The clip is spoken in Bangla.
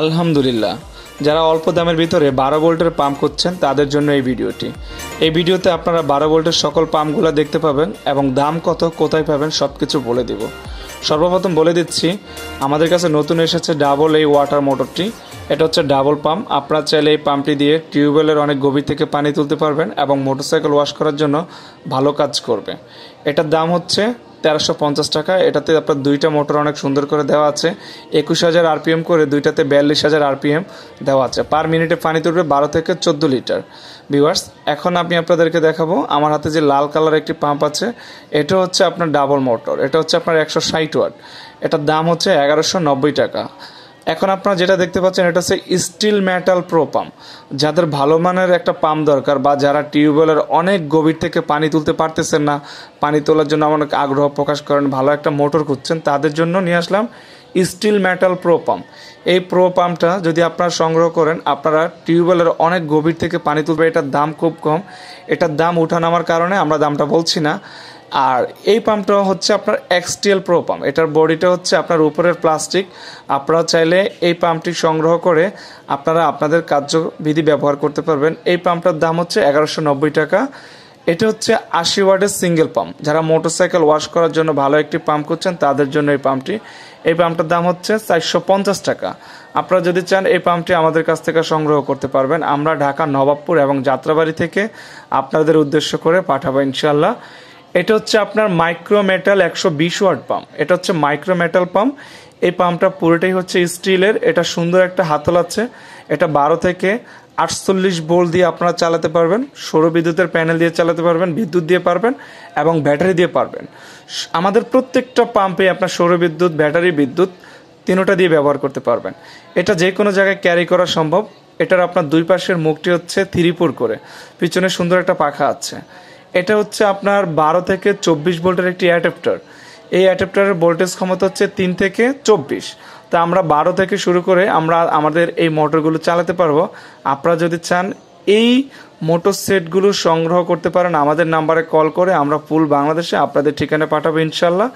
আলহামদুলিল্লাহ যারা অল্প দামের ভিতরে বারো ভোল্টের পাম্প করছেন তাদের জন্য এই ভিডিওটি এই ভিডিওতে আপনারা বারো ভোল্টের সকল পাম্পগুলো দেখতে পাবেন এবং দাম কত কোথায় পাবেন সব কিছু বলে দিব সর্বপ্রথম বলে দিচ্ছি আমাদের কাছে নতুন এসেছে ডাবল এই ওয়াটার মোটরটি এটা হচ্ছে ডাবল পাম্প আপনারা চাইলে এই পাম্পটি দিয়ে টিউবওয়েলের অনেক গভীর থেকে পানি তুলতে পারবেন এবং মোটরসাইকেল ওয়াশ করার জন্য ভালো কাজ করবে এটার দাম হচ্ছে তেরোশো পঞ্চাশ টাকা এটাতে আপনার দুইটা মোটর অনেক সুন্দর করে দেওয়া আছে একুশ হাজার আরপিএম করে দুইটাতে বিয়াল্লিশ হাজার আরপিএম দেওয়া আছে পার মিনিটে পানি তুলবে বারো থেকে চোদ্দ লিটার ভিউয়ার্স এখন আমি আপনাদেরকে দেখাবো আমার হাতে যে লাল কালার একটি পাম্প আছে এটা হচ্ছে আপনার ডাবল মোটর এটা হচ্ছে আপনার একশো ষাট ওয়াট এটার দাম হচ্ছে এগারোশো নব্বই টাকা এখন আপনারা যেটা দেখতে পাচ্ছেন এটা হচ্ছে স্টিল মেটাল প্রো পাম্প যাদের ভালো মানের একটা পাম্প দরকার বা যারা টিউবওয়েলের অনেক গভীর থেকে পানি তুলতে পারতেছেন না পানি তোলার জন্য অনেক আগ্রহ প্রকাশ করেন ভালো একটা মোটর খুঁজছেন তাদের জন্য নিয়ে আসলাম স্টিল মেটাল প্রো পাম্প এই প্রো পাম্পটা যদি আপনারা সংগ্রহ করেন আপনারা টিউবওয়েলের অনেক গভীর থেকে পানি তুলবে এটার দাম খুব কম এটার দাম উঠানামার কারণে আমরা দামটা বলছি না আর এই পাম্পটা হচ্ছে আপনার এক্সটিএল প্রো পাম্প এটার বডিটা হচ্ছে আপনার উপরের প্লাস্টিক আপনারা চাইলে এই পাম্পটি সংগ্রহ করে আপনারা আপনাদের কার্যবিধি ব্যবহার করতে পারবেন এই পাম্পটার দাম হচ্ছে এগারোশো নব্বই টাকা এটা হচ্ছে আশি ওয়ার্ডের সিঙ্গেল পাম্প যারা মোটরসাইকেল ওয়াশ করার জন্য ভালো একটি পাম্প করছেন তাদের জন্য এই পাম্পটি এই পাম্পটার দাম হচ্ছে চারশো পঞ্চাশ টাকা আপনারা যদি চান এই পাম্পটি আমাদের কাছ থেকে সংগ্রহ করতে পারবেন আমরা ঢাকা নবাবপুর এবং যাত্রাবাড়ি থেকে আপনাদের উদ্দেশ্য করে পাঠাবো ইনশাল্লাহ এটা হচ্ছে আপনার মাইক্রোমেটাল একশো বিশ ওয়াট পাম্প এটা হচ্ছে মাইক্রোমেটাল পাম্প এই পাম্পটা পুরোটাই হচ্ছে স্টিলের এটা সুন্দর একটা হাতল আছে এটা বারো থেকে আটচল্লিশ বোল দিয়ে আপনারা চালাতে পারবেন সৌর বিদ্যুতের প্যানেল দিয়ে চালাতে পারবেন বিদ্যুৎ দিয়ে পারবেন এবং ব্যাটারি দিয়ে পারবেন আমাদের প্রত্যেকটা পাম্পে আপনার সৌর বিদ্যুৎ ব্যাটারি বিদ্যুৎ তিনোটা দিয়ে ব্যবহার করতে পারবেন এটা যে কোনো জায়গায় ক্যারি করা সম্ভব এটার আপনার দুই পাশের মুখটি হচ্ছে থিরিপুর করে পিছনে সুন্দর একটা পাখা আছে এটা হচ্ছে আপনার বারো থেকে চব্বিশ ভোল্টের একটি অ্যাডাপ্টার এই অ্যাডাপ্টারের ভোল্টেজ ক্ষমতা হচ্ছে তিন থেকে চব্বিশ তা আমরা বারো থেকে শুরু করে আমরা আমাদের এই মোটরগুলো চালাতে পারবো আপনারা যদি চান এই মোটর সেটগুলো সংগ্রহ করতে পারেন আমাদের নাম্বারে কল করে আমরা ফুল বাংলাদেশে আপনাদের ঠিকানা পাঠাবো ইনশাল্লাহ